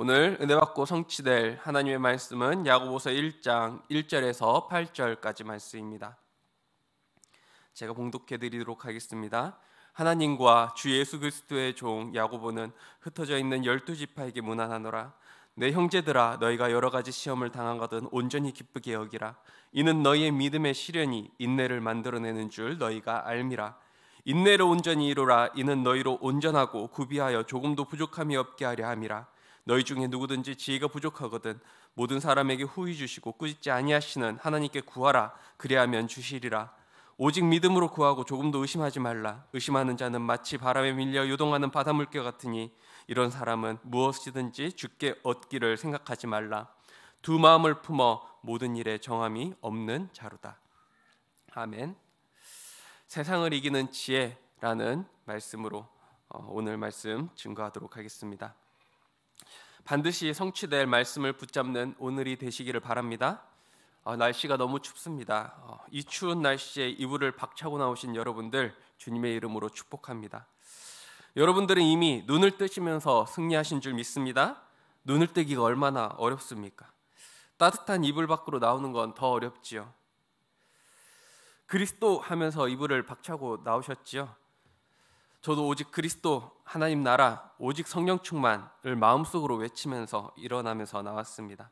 오늘 은혜 받고 성취될 하나님의 말씀은 야고보서 1장 1절에서 8절까지 말씀입니다. 제가 봉독해 드리도록 하겠습니다. 하나님과 주 예수 그리스도의 종 야고보는 흩어져 있는 열두 지파에게 문안하노라. 내 형제들아 너희가 여러 가지 시험을 당한거든 온전히 기쁘게 여기라. 이는 너희의 믿음의 시련이 인내를 만들어내는 줄 너희가 알미라. 인내를 온전히 이루라. 이는 너희로 온전하고 구비하여 조금도 부족함이 없게 하려 함이라. 너희 중에 누구든지 지혜가 부족하거든 모든 사람에게 후히 주시고 꾸짖지 아니하시는 하나님께 구하라 그리하면 주시리라 오직 믿음으로 구하고 조금도 의심하지 말라 의심하는 자는 마치 바람에 밀려 요동하는 바닷물결 같으니 이런 사람은 무엇이든지 주께 얻기를 생각하지 말라 두 마음을 품어 모든 일에 정함이 없는 자로다 아멘 세상을 이기는 지혜라는 말씀으로 어, 오늘 말씀 증거하도록 하겠습니다 반드시 성취될 말씀을 붙잡는 오늘이 되시기를 바랍니다. 어, 날씨가 너무 춥습니다. 어, 이 추운 날씨에 이불을 박차고 나오신 여러분들 주님의 이름으로 축복합니다. 여러분들은 이미 눈을 뜨시면서 승리하신 줄 믿습니다. 눈을 뜨기가 얼마나 어렵습니까? 따뜻한 이불 밖으로 나오는 건 더 어렵지요. 그리스도 하면서 이불을 박차고 나오셨지요. 저도 오직 그리스도 하나님 나라 오직 성령 충만을 마음속으로 외치면서 일어나면서 나왔습니다.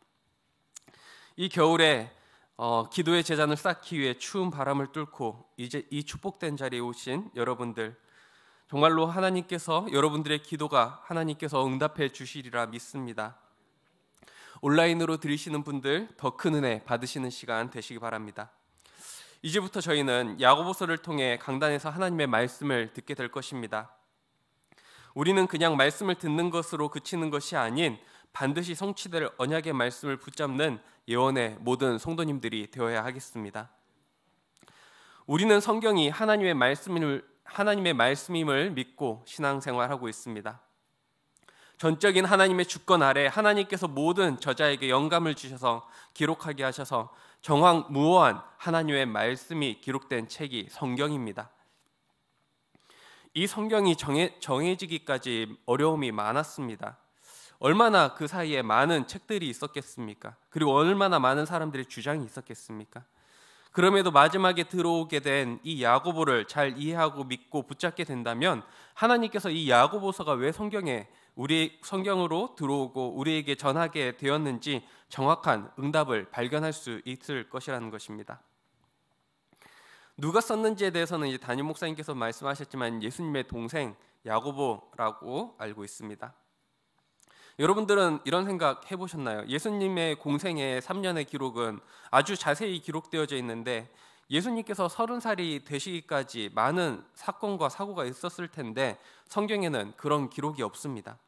이 겨울에 어, 기도의 제단을 쌓기 위해 추운 바람을 뚫고 이제 이 축복된 자리에 오신 여러분들 정말로 하나님께서 여러분들의 기도가 하나님께서 응답해 주시리라 믿습니다. 온라인으로 들으시는 분들 더 큰 은혜 받으시는 시간 되시기 바랍니다. 이제부터 저희는 야고보서를 통해 강단에서 하나님의 말씀을 듣게 될 것입니다. 우리는 그냥 말씀을 듣는 것으로 그치는 것이 아닌 반드시 성취될 언약의 말씀을 붙잡는 예언의 모든 성도님들이 되어야 하겠습니다. 우리는 성경이 하나님의 말씀을 하나님의 말씀임을 믿고 신앙생활하고 있습니다. 전적인 하나님의 주권 아래 하나님께서 모든 저자에게 영감을 주셔서 기록하게 하셔서 정황무오한 하나님의 말씀이 기록된 책이 성경입니다. 이 성경이 정해, 정해지기까지 어려움이 많았습니다. 얼마나 그 사이에 많은 책들이 있었겠습니까? 그리고 얼마나 많은 사람들의 주장이 있었겠습니까? 그럼에도 마지막에 들어오게 된 이 야고보를 잘 이해하고 믿고 붙잡게 된다면 하나님께서 이 야고보서가 왜 성경에 우리 성경으로 들어오고 우리에게 전하게 되었는지 정확한 응답을 발견할 수 있을 것이라는 것입니다. 누가 썼는지에 대해서는 이제 담임 목사님께서 말씀하셨지만 예수님의 동생 야고보라고 알고 있습니다. 여러분들은 이런 생각 해보셨나요? 예수님의 공생의 3년의 기록은 아주 자세히 기록되어져 있는데 예수님께서 3 0 살이 되시기까지 많은 사건과 사고가 있었을 텐데 성경에는 그런 기록이 없습니다.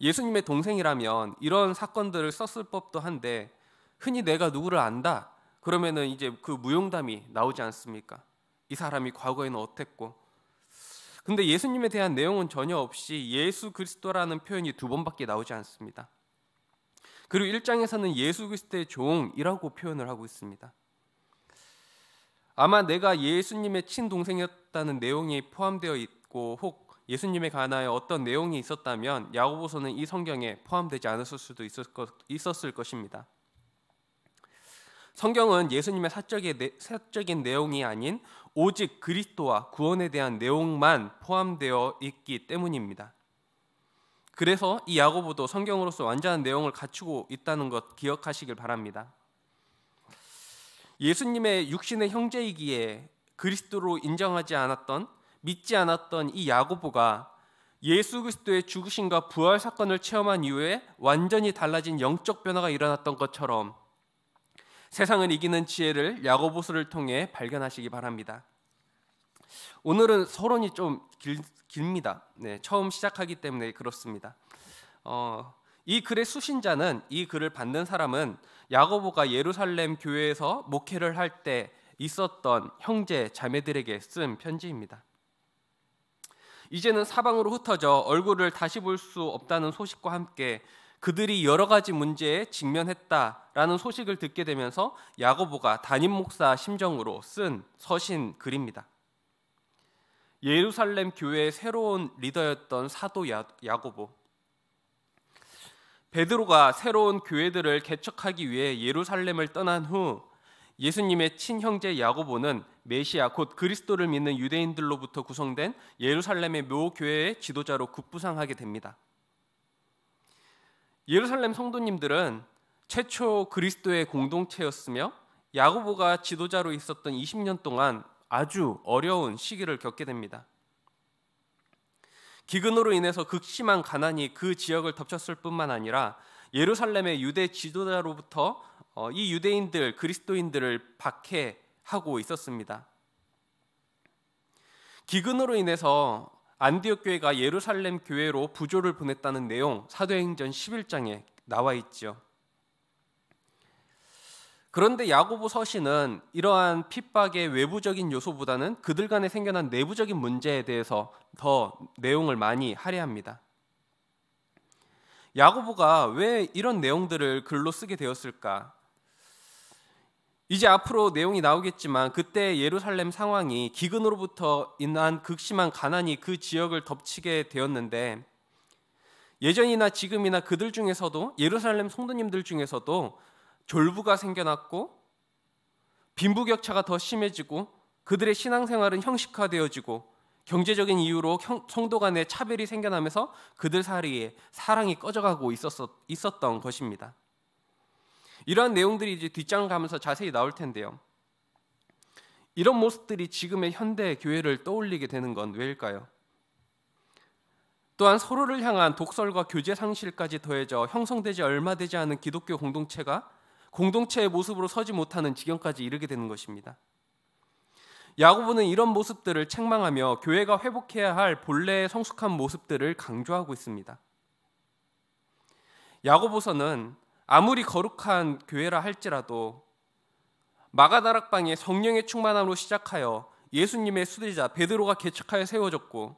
예수님의 동생이라면 이런 사건들을 썼을 법도 한데 흔히 내가 누구를 안다 그러면은 이제 그 무용담이 나오지 않습니까? 이 사람이 과거에는 어땠고 근데 예수님에 대한 내용은 전혀 없이 예수 그리스도라는 표현이 두 번밖에 나오지 않습니다. 그리고 1장에서는 예수 그리스도의 종이라고 표현을 하고 있습니다. 아마 내가 예수님의 친동생이었다는 내용이 포함되어 있고 혹 예수님에 관하여 어떤 내용이 있었다면 야고보서는 이 성경에 포함되지 않았을 수도 있었을 것입니다. 성경은 예수님의 사적인 내용이 아닌 오직 그리스도와 구원에 대한 내용만 포함되어 있기 때문입니다. 그래서 이 야고보도 성경으로서 완전한 내용을 갖추고 있다는 것 기억하시길 바랍니다. 예수님의 육신의 형제이기에 그리스도로 인정하지 않았던 믿지 않았던 이 야고보가 예수 그리스도의 죽으심과 부활 사건을 체험한 이후에 완전히 달라진 영적 변화가 일어났던 것처럼 세상을 이기는 지혜를 야고보서를 통해 발견하시기 바랍니다. 오늘은 서론이 좀 길, 입니다 네, 처음 시작하기 때문에 그렇습니다. 어, 이 글의 수신자는 이 글을 받는 사람은 야고보가 예루살렘 교회에서 목회를 할 때 있었던 형제 자매들에게 쓴 편지입니다. 이제는 사방으로 흩어져 얼굴을 다시 볼 수 없다는 소식과 함께 그들이 여러 가지 문제에 직면했다라는 소식을 듣게 되면서 야고보가 담임 목사 심정으로 쓴 서신 글입니다. 예루살렘 교회의 새로운 리더였던 사도 야, 고보 베드로가 새로운 교회들을 개척하기 위해 예루살렘을 떠난 후 예수님의 친형제 야고보는 메시아 곧 그리스도를 믿는 유대인들로부터 구성된 예루살렘의 묘교회의 지도자로 급부상하게 됩니다. 예루살렘 성도님들은 최초 그리스도의 공동체였으며 야고보가 지도자로 있었던 20년 동안 아주 어려운 시기를 겪게 됩니다. 기근으로 인해서 극심한 가난이 그 지역을 덮쳤을 뿐만 아니라 예루살렘의 유대 지도자로부터 어, 이 유대인들 그리스도인들을 박해하고 있었습니다. 기근으로 인해서 안디옥 교회가 예루살렘 교회로 부조를 보냈다는 내용 사도행전 11장에 나와 있죠. 그런데 야고보 서신은 이러한 핍박의 외부적인 요소보다는 그들 간에 생겨난 내부적인 문제에 대해서 더 내용을 많이 할애합니다. 야고보가 왜 이런 내용들을 글로 쓰게 되었을까? 이제 앞으로 내용이 나오겠지만 그때 예루살렘 상황이 기근으로부터 인한 극심한 가난이 그 지역을 덮치게 되었는데 예전이나 지금이나 그들 중에서도 예루살렘 성도님들 중에서도 졸부가 생겨났고 빈부격차가 더 심해지고 그들의 신앙생활은 형식화되어지고 경제적인 이유로 성도 간의 차별이 생겨나면서 그들 사이에 사랑이 꺼져가고 있었, 있었던 것입니다. 이러한 내용들이 이제 뒷장 을 가면서 자세히 나올 텐데요. 이런 모습들이 지금의 현대 교회를 떠올리게 되는 건 왜일까요? 또한 서로를 향한 독설과 교제 상실까지 더해져 형성되지 얼마 되지 않은 기독교 공동체가 공동체의 모습으로 서지 못하는 지경까지 이르게 되는 것입니다. 야고보는 이런 모습들을 책망하며 교회가 회복해야 할 본래의 성숙한 모습들을 강조하고 있습니다. 야고보서는 아무리 거룩한 교회라 할지라도 마가다락방의 성령의 충만함으로 시작하여 예수님의 수대자 베드로가 개척하여 세워졌고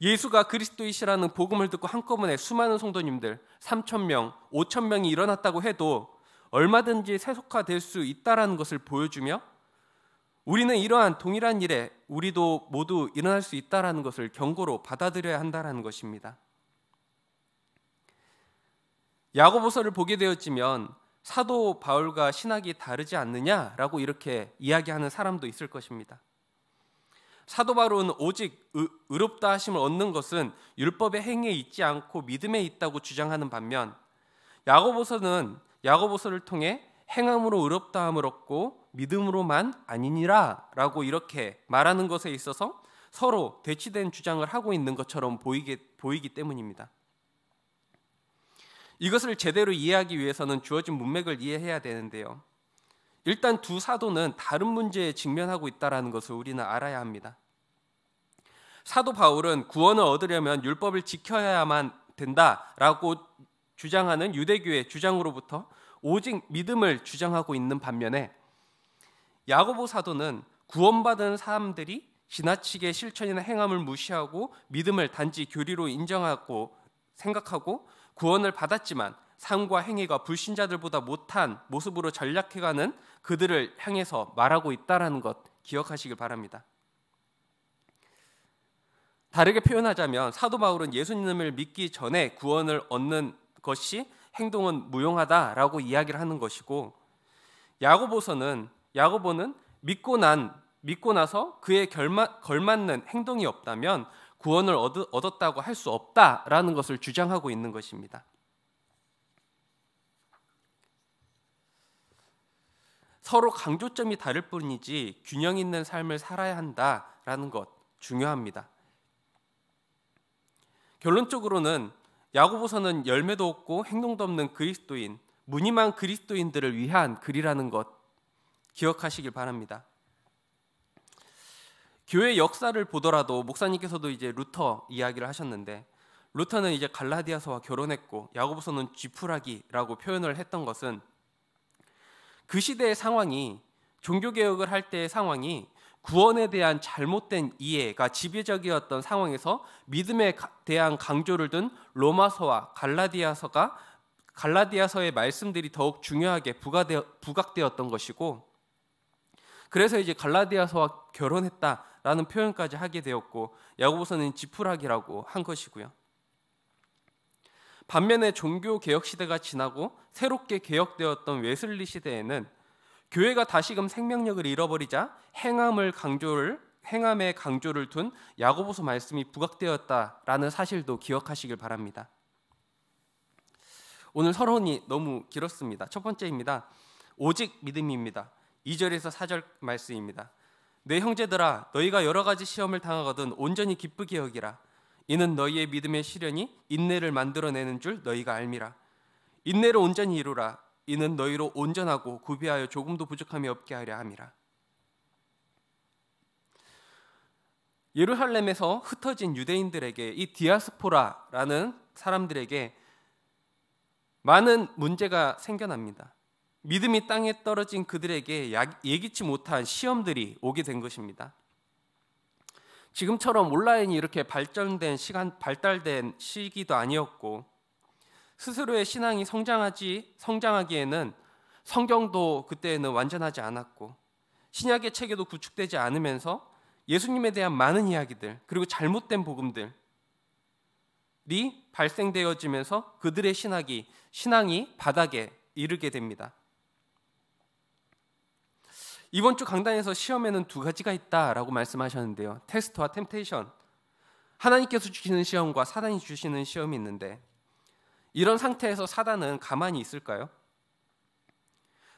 예수가 그리스도이시라는 복음을 듣고 한꺼번에 수많은 성도님들 3천 명, 5천 명이 일어났다고 해도 얼마든지 세속화될 수 있다라는 것을 보여주며 우리는 이러한 동일한 일에 우리도 모두 일어날 수 있다라는 것을 경고로 받아들여야 한다라는 것입니다. 야고보서를 보게 되었지면 사도 바울과 신학이 다르지 않느냐라고 이렇게 이야기하는 사람도 있을 것입니다. 사도 바울은 오직 의, 의롭다 하심을 얻는 것은 율법의 행위에 있지 않고 믿음에 있다고 주장하는 반면 야고보서는 야고보서를 통해 행함으로 의롭다함을 얻고 믿음으로만 아니니라라고 이렇게 말하는 것에 있어서 서로 대치된 주장을 하고 있는 것처럼 보이게, 보이기 때문입니다. 이것을 제대로 이해하기 위해서는 주어진 문맥을 이해해야 되는데요. 일단 두 사도는 다른 문제에 직면하고 있다라는 것을 우리는 알아야 합니다. 사도 바울은 구원을 얻으려면 율법을 지켜야만 된다라고 주장하는 유대교의 주장으로부터 오직 믿음을 주장하고 있는 반면에 야고보 사도는 구원받은 사람들이 지나치게 실천이나 행함을 무시하고 믿음을 단지 교리로 인정하고 생각하고 구원을 받았지만 삶과 행위가 불신자들보다 못한 모습으로 전략해가는 그들을 향해서 말하고 있다라는 것 기억하시길 바랍니다. 다르게 표현하자면 사도 바울은 예수님을 믿기 전에 구원을 얻는 것이 행동은 무용하다라고 이야기를 하는 것이고 야고보서는 야고보는 믿고 난 믿고 나서 그에 결마, 걸맞는 행동이 없다면 구원을 얻었다고 할 수 없다라는 것을 주장하고 있는 것입니다. 서로 강조점이 다를 뿐이지 균형 있는 삶을 살아야 한다라는 것 중요합니다. 결론적으로는 야고보서는 열매도 없고 행동도 없는 그리스도인, 무늬만 그리스도인들을 위한 글이라는 것 기억하시길 바랍니다. 교회 역사를 보더라도 목사님께서도 이제 루터 이야기를 하셨는데 루터는 이제 갈라디아서와 결혼했고 야고보서는 쥐푸라기라고 표현을 했던 것은 그 시대의 상황이 종교 개혁을 할 때의 상황이 구원에 대한 잘못된 이해가 지배적이었던 상황에서 믿음에 대한 강조를 둔 로마서와 갈라디아서가 갈라디아서의 말씀들이 더욱 중요하게 부각되었던 것이고 그래서 이제 갈라디아서와 결혼했다 라는 표현까지 하게 되었고 야고보서는 지푸라기라고 한 것이고요. 반면에 종교 개혁 시대가 지나고 새롭게 개혁되었던 웨슬리 시대에는 교회가 다시금 생명력을 잃어버리자 행함을 강조를 행함의 강조를 둔 야고보서 말씀이 부각되었다라는 사실도 기억하시길 바랍니다. 오늘 서론이 너무 길었습니다. 첫 번째입니다. 오직 믿음입니다. 2절에서 4절 말씀입니다. 내 형제들아 너희가 여러 가지 시험을 당하거든 온전히 기쁘게 여기라 이는 너희의 믿음의 시련이 인내를 만들어내는 줄 너희가 알미라 인내를 온전히 이루라 이는 너희로 온전하고 구비하여 조금도 부족함이 없게 하려 함이라 예루살렘에서 흩어진 유대인들에게 이 디아스포라라는 사람들에게 많은 문제가 생겨납니다. 믿음이 땅에 떨어진 그들에게 예기치 못한 시험들이 오게 된 것입니다. 지금처럼 온라인이 이렇게 발전된 시간 발달된 시기도 아니었고 스스로의 신앙이 성장하지 성장하기에는 성경도 그때는 완전하지 않았고 신약의 체계도 구축되지 않으면서 예수님에 대한 많은 이야기들 그리고 잘못된 복음들이 발생되어지면서 그들의 신학이 신앙이 바닥에 이르게 됩니다. 이번 주 강단에서 시험에는 두 가지가 있다라고 말씀하셨는데요. 테스트와 템테이션. 하나님께서 주시는 시험과 사단이 주시는 시험이 있는데 이런 상태에서 사단은 가만히 있을까요?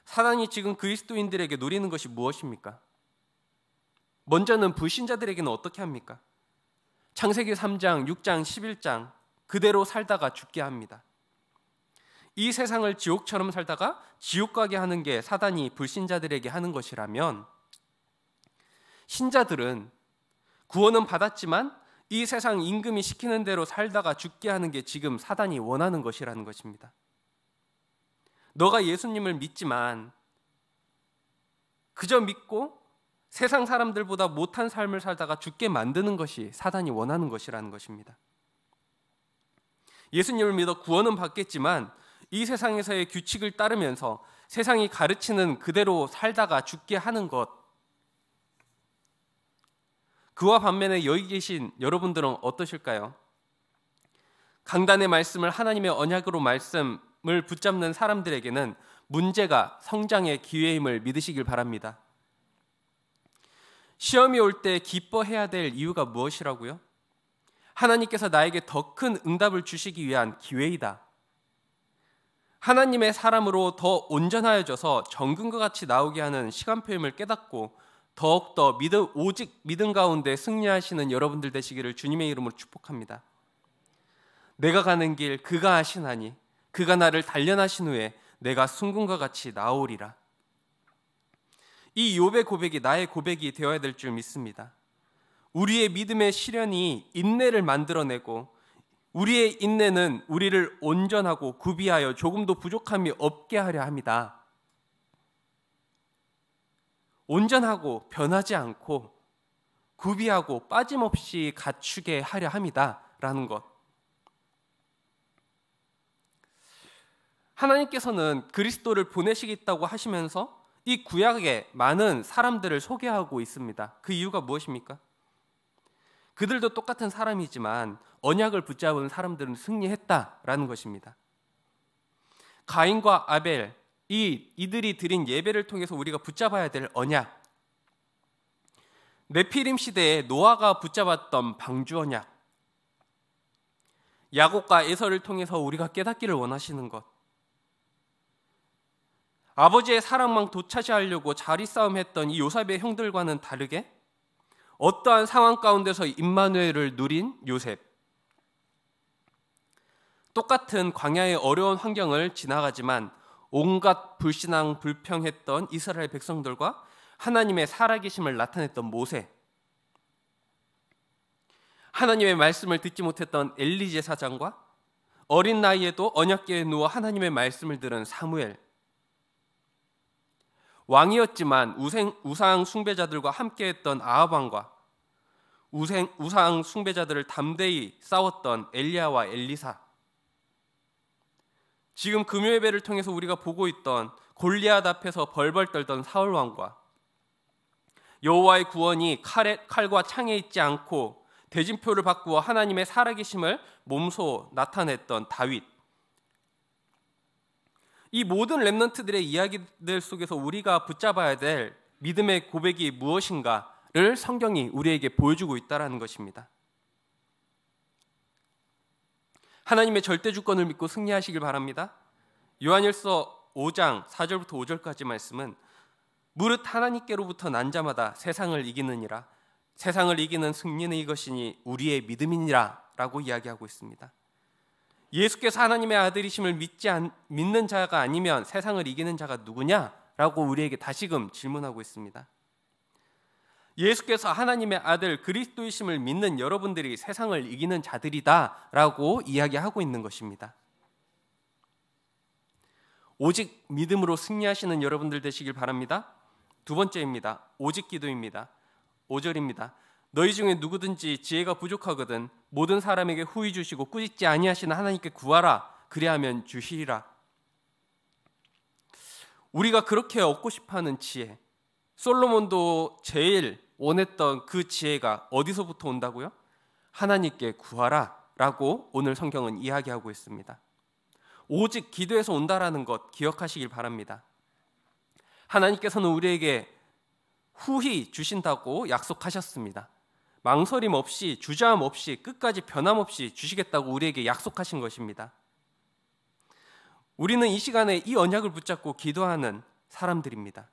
사단이 지금 그리스도인들에게 노리는 것이 무엇입니까? 먼저는 불신자들에게는 어떻게 합니까? 창세기 3장, 6장, 11장 그대로 살다가 죽게 합니다. 이 세상을 지옥처럼 살다가 지옥 가게 하는 게 사단이 불신자들에게 하는 것이라면 신자들은 구원은 받았지만 이 세상 임금이 시키는 대로 살다가 죽게 하는 게 지금 사단이 원하는 것이라는 것입니다. 너가 예수님을 믿지만 그저 믿고 세상 사람들보다 못한 삶을 살다가 죽게 만드는 것이 사단이 원하는 것이라는 것입니다. 예수님을 믿어 구원은 받겠지만 이 세상에서의 규칙을 따르면서 세상이 가르치는 그대로 살다가 죽게 하는 것. 그와 반면에 여기 계신 여러분들은 어떠실까요? 강단의 말씀을 하나님의 언약으로 말씀을 붙잡는 사람들에게는 문제가 성장의 기회임을 믿으시길 바랍니다. 시험이 올 때 기뻐해야 될 이유가 무엇이라고요? 하나님께서 나에게 더 큰 응답을 주시기 위한 기회이다. 하나님의 사람으로 더 온전하여져서 정근과 같이 나오게 하는 시간표임을 깨닫고 더욱더 믿음 오직 믿음 가운데 승리하시는 여러분들 되시기를 주님의 이름으로 축복합니다. 내가 가는 길 그가 하시나니 그가 나를 단련하신 후에 내가 순금과 같이 나오리라. 이 욥의 고백이 나의 고백이 되어야 될 줄 믿습니다. 우리의 믿음의 시련이 인내를 만들어내고 우리의 인내는 우리를 온전하고 구비하여 조금도 부족함이 없게 하려 합니다. 온전하고 변하지 않고 구비하고 빠짐없이 갖추게 하려 합니다. 라는 것. 하나님께서는 그리스도를 보내시겠다고 하시면서 이 구약의 많은 사람들을 소개하고 있습니다. 그 이유가 무엇입니까? 그들도 똑같은 사람이지만 언약을 붙잡은 사람들은 승리했다라는 것입니다. 가인과 아벨 이 이들이 드린 예배를 통해서 우리가 붙잡아야 될 언약 네피림 시대에 노아가 붙잡았던 방주 언약 야곱과 에서를 통해서 우리가 깨닫기를 원하시는 것 아버지의 사랑만 도차지하려고 자리 싸움했던 이 요셉의 형들과는 다르게 어떠한 상황 가운데서 임마누엘을 누린 요셉. 똑같은 광야의 어려운 환경을 지나가지만 온갖 불신앙 불평했던 이스라엘 백성들과 하나님의 살아계심을 나타냈던 모세. 하나님의 말씀을 듣지 못했던 엘리제 사장과 어린 나이에도 언약궤에 누워 하나님의 말씀을 들은 사무엘. 왕이었지만 우생, 우상 숭배자들과 함께했던 아합 왕과 우생, 우상 숭배자들을 담대히 싸웠던 엘리야와 엘리사. 지금 금요 예배를 통해서 우리가 보고 있던 골리앗 앞에서 벌벌 떨던 사울 왕과 여호와의 구원이 칼에, 칼과 창에 있지 않고 대진표를 바꾸어 하나님의 살아계심을 몸소 나타냈던 다윗. 이 모든 랩런트들의 이야기들 속에서 우리가 붙잡아야 될 믿음의 고백이 무엇인가를 성경이 우리에게 보여주고 있다라는 것입니다. 하나님의 절대 주권을 믿고 승리하시길 바랍니다. 요한일서 5장 4절부터 5절까지 말씀은 무릇 하나님께로부터 난 자마다 세상을 이기느니라 세상을 이기는 승리는 이것이니 우리의 믿음이니라라고 이야기하고 있습니다. 예수께서 하나님의 아들이심을 믿지 않, 믿는 자가 아니면 세상을 이기는 자가 누구냐라고 우리에게 다시금 질문하고 있습니다. 예수께서 하나님의 아들 그리스도이심을 믿는 여러분들이 세상을 이기는 자들이다라고 이야기하고 있는 것입니다. 오직 믿음으로 승리하시는 여러분들 되시길 바랍니다. 두 번째입니다. 오직 기도입니다. 오절입니다 너희 중에 누구든지 지혜가 부족하거든 모든 사람에게 후이 주시고 꾸짖지 아니하시는 하나님께 구하라 그리하면 주시리라. 우리가 그렇게 얻고 싶어하는 지혜, 솔로몬도 제일 원했던 그 지혜가 어디서부터 온다고요? 하나님께 구하라라고 오늘 성경은 이야기하고 있습니다. 오직 기도에서 온다라는 것 기억하시길 바랍니다. 하나님께서는 우리에게 후히 주신다고 약속하셨습니다. 망설임 없이 주저함 없이 끝까지 변함없이 주시겠다고 우리에게 약속하신 것입니다. 우리는 이 시간에 이 언약을 붙잡고 기도하는 사람들입니다.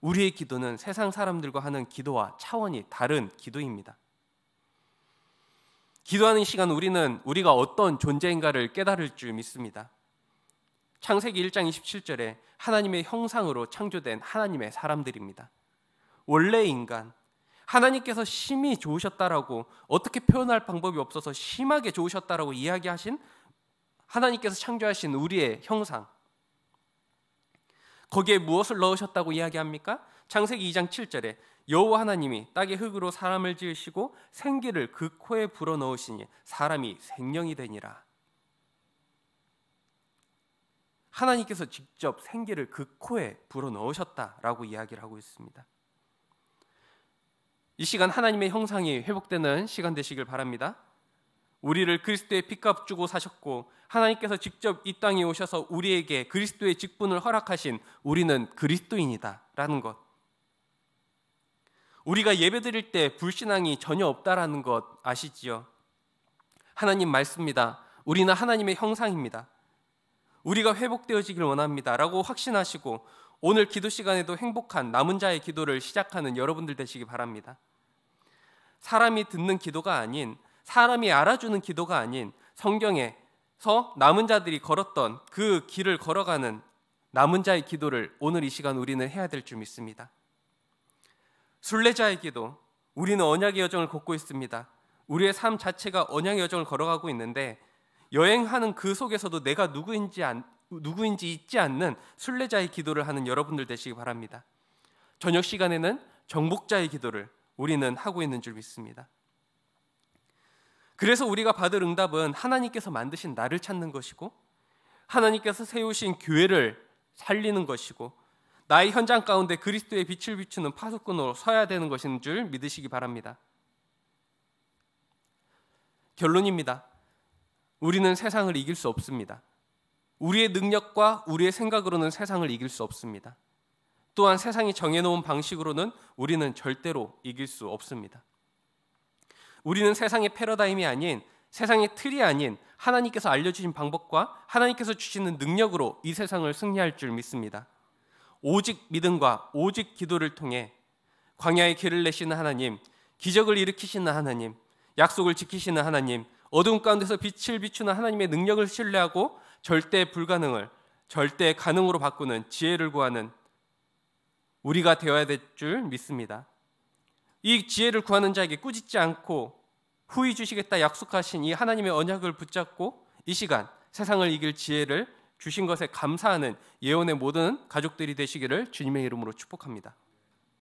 우리의 기도는 세상 사람들과 하는 기도와 차원이 다른 기도입니다. 기도하는 시간 우리는 우리가 어떤 존재인가를 깨달을 줄 믿습니다. 창세기 1장 27절에 하나님의 형상으로 창조된 하나님의 사람들입니다. 원래 인간, 하나님께서 심히 좋으셨다라고 어떻게 표현할 방법이 없어서 심하게 좋으셨다라고 이야기하신 하나님께서 창조하신 우리의 형상. 거기에 무엇을 넣으셨다고 이야기합니까? 창세기 2장 7절에 여호와 하나님이 땅의 흙으로 사람을 지으시고 생기를 그 코에 불어 넣으시니 사람이 생명이 되니라. 하나님께서 직접 생기를 그 코에 불어 넣으셨다라고 이야기를 하고 있습니다. 이 시간 하나님의 형상이 회복되는 시간 되시길 바랍니다. 우리를 그리스도의 핏값 주고 사셨고 하나님께서 직접 이 땅에 오셔서 우리에게 그리스도의 직분을 허락하신 우리는 그리스도인이다라는 것. 우리가 예배드릴 때 불신앙이 전혀 없다라는 것 아시지요? 하나님 말씀입니다. 우리는 하나님의 형상입니다. 우리가 회복되어지길 원합니다. 라고 확신하시고 오늘 기도 시간에도 행복한 남은 자의 기도를 시작하는 여러분들 되시기 바랍니다. 사람이 듣는 기도가 아닌 사람이 알아주는 기도가 아닌 성경에서 남은 자들이 걸었던 그 길을 걸어가는 남은 자의 기도를 오늘 이 시간 우리는 해야 될 줄 믿습니다. 순례자의 기도 우리는 언약의 여정을 걷고 있습니다. 우리의 삶 자체가 언약의 여정을 걸어가고 있는데 여행하는 그 속에서도 내가 누구인지 안, 누구인지 잊지 않는 순례자의 기도를 하는 여러분들 되시기 바랍니다. 저녁 시간에는 정복자의 기도를 우리는 하고 있는 줄 믿습니다. 그래서 우리가 받을 응답은 하나님께서 만드신 나를 찾는 것이고 하나님께서 세우신 교회를 살리는 것이고 나의 현장 가운데 그리스도의 빛을 비추는 파수꾼으로 서야 되는 것인 줄 믿으시기 바랍니다. 결론입니다. 우리는 세상을 이길 수 없습니다. 우리의 능력과 우리의 생각으로는 세상을 이길 수 없습니다. 또한 세상이 정해놓은 방식으로는 우리는 절대로 이길 수 없습니다. 우리는 세상의 패러다임이 아닌 세상의 틀이 아닌 하나님께서 알려주신 방법과 하나님께서 주시는 능력으로 이 세상을 승리할 줄 믿습니다. 오직 믿음과 오직 기도를 통해 광야의 길을 내시는 하나님, 기적을 일으키시는 하나님, 약속을 지키시는 하나님, 어두운 가운데서 빛을 비추는 하나님의 능력을 신뢰하고 절대 불가능을 절대 가능으로 바꾸는 지혜를 구하는 우리가 되어야 될 줄 믿습니다. 이 지혜를 구하는 자에게 꾸짖지 않고 후이 주시겠다 약속하신 이 하나님의 언약을 붙잡고 이 시간 세상을 이길 지혜를 주신 것에 감사하는 예언의 모든 가족들이 되시기를 주님의 이름으로 축복합니다.